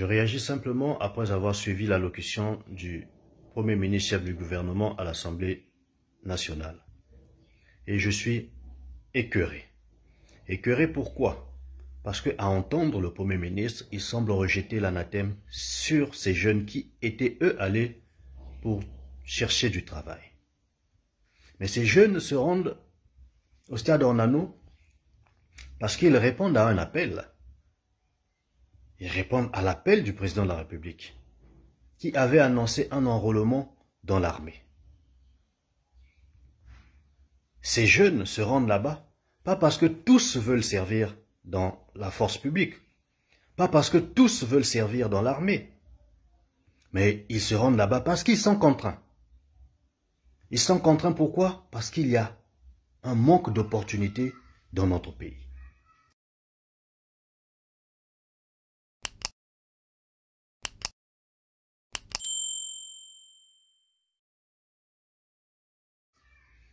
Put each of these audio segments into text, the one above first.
Je réagis simplement après avoir suivi l'allocution du Premier ministre chef du gouvernement à l'Assemblée nationale. Et je suis écœuré. Écœuré pourquoi Parce qu'à entendre le Premier ministre, il semble rejeter l'anathème sur ces jeunes qui étaient eux allés pour chercher du travail. Mais ces jeunes se rendent au stade Ornano parce qu'ils répondent à un appel répondre à l'appel du président de la République, qui avait annoncé un enrôlement dans l'armée. Ces jeunes se rendent là-bas, pas parce que tous veulent servir dans la force publique, pas parce que tous veulent servir dans l'armée, mais ils se rendent là-bas parce qu'ils sont contraints. Ils sont contraints pourquoi Parce qu'il y a un manque d'opportunités dans notre pays.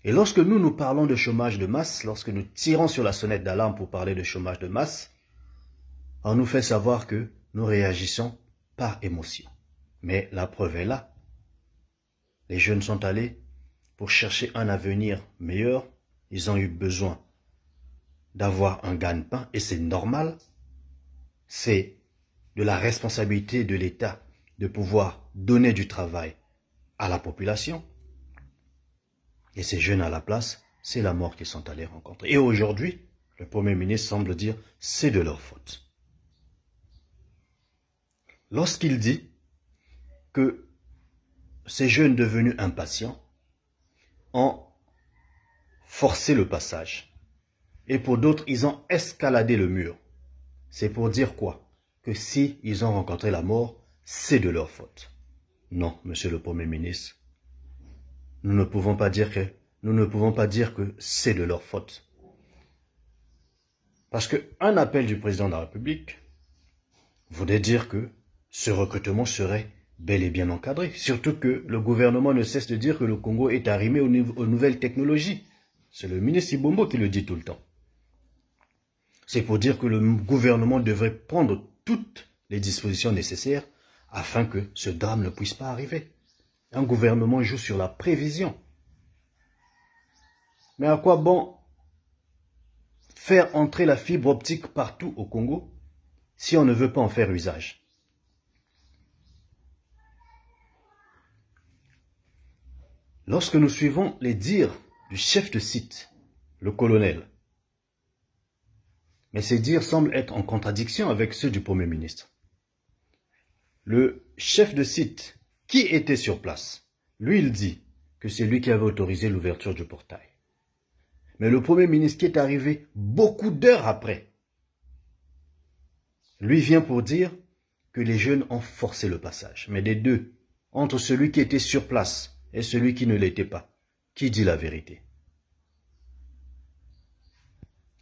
Et lorsque nous, nous parlons de chômage de masse, lorsque nous tirons sur la sonnette d'alarme pour parler de chômage de masse, on nous fait savoir que nous réagissons par émotion. Mais la preuve est là. Les jeunes sont allés pour chercher un avenir meilleur. Ils ont eu besoin d'avoir un gagne-pain et c'est normal. C'est de la responsabilité de l'État de pouvoir donner du travail à la population. Et ces jeunes à la place, c'est la mort qu'ils sont allés rencontrer. Et aujourd'hui, le Premier ministre semble dire, c'est de leur faute. Lorsqu'il dit que ces jeunes devenus impatients ont forcé le passage, et pour d'autres, ils ont escaladé le mur, c'est pour dire quoi Que si ils ont rencontré la mort, c'est de leur faute. Non, monsieur le Premier ministre, nous ne pouvons pas dire que, nous ne pouvons pas dire que c'est de leur faute. Parce qu'un appel du président de la République voulait dire que ce recrutement serait bel et bien encadré. Surtout que le gouvernement ne cesse de dire que le Congo est arrimé aux, aux nouvelles technologies. C'est le ministre Ibombo qui le dit tout le temps. C'est pour dire que le gouvernement devrait prendre toutes les dispositions nécessaires afin que ce drame ne puisse pas arriver. Un gouvernement joue sur la prévision. Mais à quoi bon faire entrer la fibre optique partout au Congo si on ne veut pas en faire usage Lorsque nous suivons les dires du chef de site, le colonel, mais ces dires semblent être en contradiction avec ceux du Premier ministre. Le chef de site qui était sur place Lui, il dit que c'est lui qui avait autorisé l'ouverture du portail. Mais le Premier ministre qui est arrivé beaucoup d'heures après, lui vient pour dire que les jeunes ont forcé le passage. Mais des deux, entre celui qui était sur place et celui qui ne l'était pas, qui dit la vérité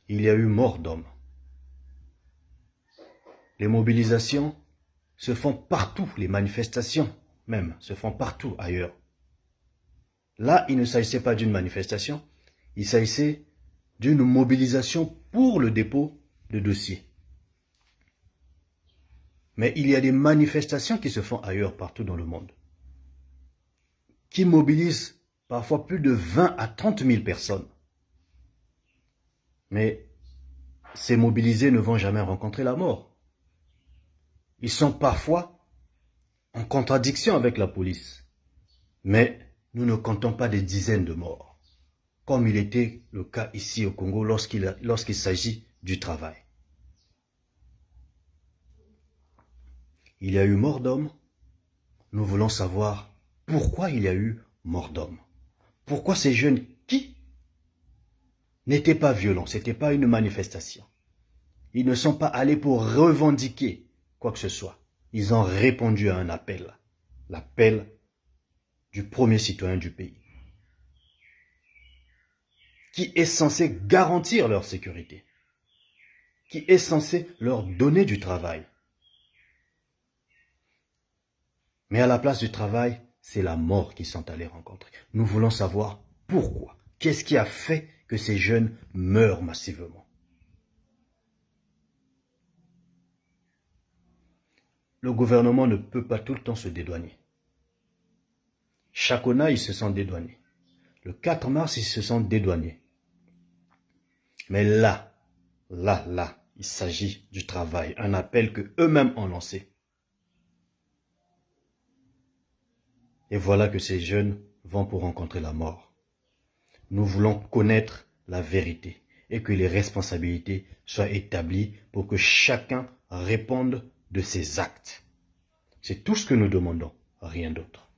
Il y a eu mort d'hommes. Les mobilisations se font partout, les manifestations même se font partout ailleurs. Là, il ne s'agissait pas d'une manifestation, il s'agissait d'une mobilisation pour le dépôt de dossiers. Mais il y a des manifestations qui se font ailleurs partout dans le monde, qui mobilisent parfois plus de 20 à 30 000 personnes. Mais ces mobilisés ne vont jamais rencontrer la mort. Ils sont parfois en contradiction avec la police. Mais nous ne comptons pas des dizaines de morts, comme il était le cas ici au Congo lorsqu'il lorsqu'il s'agit du travail. Il y a eu mort d'homme. Nous voulons savoir pourquoi il y a eu mort d'homme. Pourquoi ces jeunes qui n'étaient pas violents, ce n'était pas une manifestation. Ils ne sont pas allés pour revendiquer quoi que ce soit ils ont répondu à un appel, l'appel du premier citoyen du pays, qui est censé garantir leur sécurité, qui est censé leur donner du travail. Mais à la place du travail, c'est la mort qu'ils sont allés rencontrer. Nous voulons savoir pourquoi. Qu'est-ce qui a fait que ces jeunes meurent massivement Le gouvernement ne peut pas tout le temps se dédouaner. Chacona, ils se sont dédouanés. Le 4 mars, ils se sont dédouanés. Mais là, là, là, il s'agit du travail, un appel que eux-mêmes ont lancé. Et voilà que ces jeunes vont pour rencontrer la mort. Nous voulons connaître la vérité et que les responsabilités soient établies pour que chacun réponde de ses actes. C'est tout ce que nous demandons, rien d'autre.